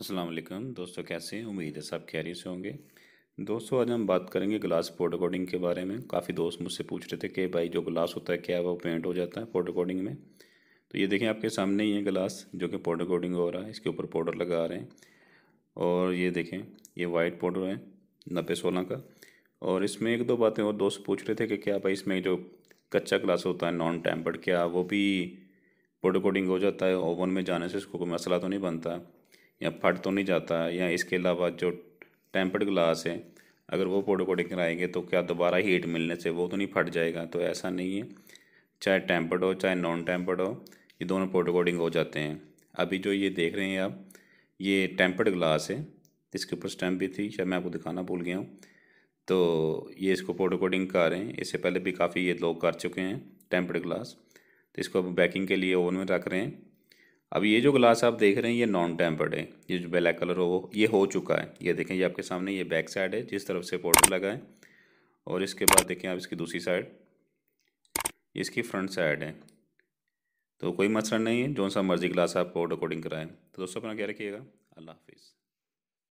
असलम दोस्तों कैसे हैं उम्मीद है सब खैरियत से होंगे दोस्तों आज हम बात करेंगे ग्लास फोटो कोडिंग के बारे में काफ़ी दोस्त मुझसे पूछ रहे थे कि भाई जो ग्लास होता है क्या वो पेंट हो जाता है फोटो कोडिंग में तो ये देखें आपके सामने ही है ग्लास जो कि फोटो कोडिंग हो रहा है इसके ऊपर पाउडर लगा रहे हैं और ये देखें ये वाइट पाउडर है नब्बे सोलह का और इसमें एक दो बातें और दोस्त पूछ रहे थे कि क्या भाई इसमें जो कच्चा ग्लास होता है नॉन टेम्पर्ड क्या वो भी फोटो कोडिंग हो जाता है ओवन में जाने से इसको कोई मसला तो नहीं बनता या फट तो नहीं जाता या इसके अलावा जो टेम्पर्ड ग्लास है अगर वो फोटो कोटिंग कराएंगे तो क्या दोबारा हीट मिलने से वो तो नहीं फट जाएगा तो ऐसा नहीं है चाहे टेम्पर्ड हो चाहे नॉन टेम्पर्ड हो ये दोनों फोटो कोडिंग हो जाते हैं अभी जो ये देख रहे हैं आप ये टेम्पर्ड ग्लास है इसके ऊपर स्टैम्प भी थी शायद मैं आपको दिखाना भूल गया हूँ तो ये इसको फोटो कोडिंग कर रहे हैं इससे पहले भी काफ़ी ये लोग कर चुके हैं टेम्पर्ड ग्लास तो इसको अब बैकिंग के लिए ओवन में रख रहे हैं अब ये जो ग्लास आप देख रहे हैं ये नॉन टेम्पर्ड है ये जो ब्लैक कलर हो वो ये हो चुका है ये देखें ये आपके सामने ये बैक साइड है जिस तरफ से पोर्टर लगा है और इसके बाद देखें आप इसकी दूसरी साइड इसकी फ्रंट साइड है तो कोई मसला नहीं है जो सा मर्जी ग्लास आप पोर्ट अकॉर्डिंग कराएं तो दोस्तों अपना क्या रखिएगा अल्लाह हाफिज़